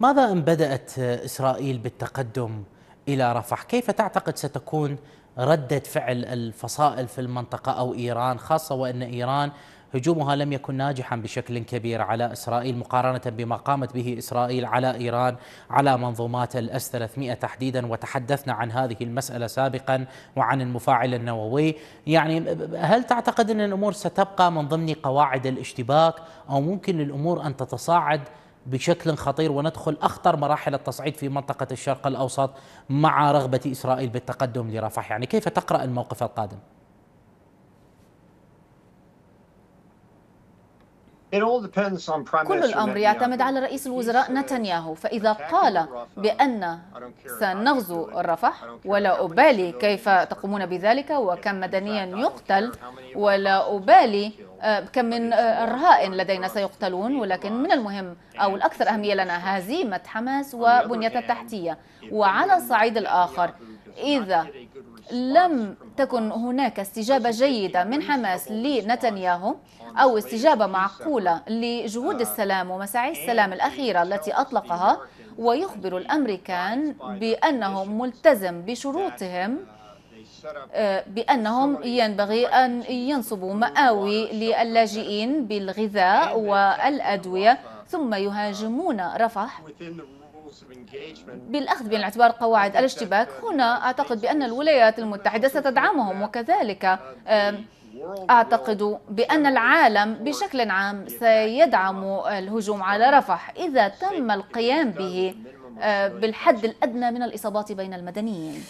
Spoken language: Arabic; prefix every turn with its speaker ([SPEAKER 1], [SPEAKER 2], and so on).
[SPEAKER 1] ماذا إن بدأت إسرائيل بالتقدم إلى رفح كيف تعتقد ستكون ردة فعل الفصائل في المنطقة أو إيران خاصة وأن إيران هجومها لم يكن ناجحا بشكل كبير على إسرائيل مقارنة بما قامت به إسرائيل على إيران على منظومات الأس 300 تحديدا وتحدثنا عن هذه المسألة سابقا وعن المفاعل النووي يعني هل تعتقد أن الأمور ستبقى من ضمن قواعد الاشتباك أو ممكن الأمور أن تتصاعد بشكل خطير وندخل اخطر مراحل التصعيد في منطقه الشرق الاوسط مع رغبه اسرائيل بالتقدم لرفح، يعني كيف تقرا الموقف القادم؟ كل الأمر يعتمد
[SPEAKER 2] على رئيس الوزراء نتنياهو فإذا قال بأن سنغزو الرفح ولا أبالي كيف تقومون بذلك وكم مدنيا يقتل ولا أبالي آه، كم من آه، الرهائن لدينا سيقتلون ولكن من المهم أو الأكثر أهمية لنا هزيمة حماس وبنيتها التحتية وعلى الصعيد الآخر إذا لم تكن هناك استجابة جيدة من حماس لنتنياهو أو استجابة معقولة لجهود السلام ومساعي السلام الأخيرة التي أطلقها ويخبر الأمريكان بأنه ملتزم بشروطهم آه، بأنهم ينبغي أن ينصبوا مآوي للاجئين بالغذاء والأدوية ثم يهاجمون رفح بالأخذ بالاعتبار الاعتبار قواعد الاشتباك هنا أعتقد بأن الولايات المتحدة ستدعمهم وكذلك آه، أعتقد بأن العالم بشكل عام سيدعم الهجوم على رفح إذا تم القيام به آه، بالحد الأدنى من الإصابات بين المدنيين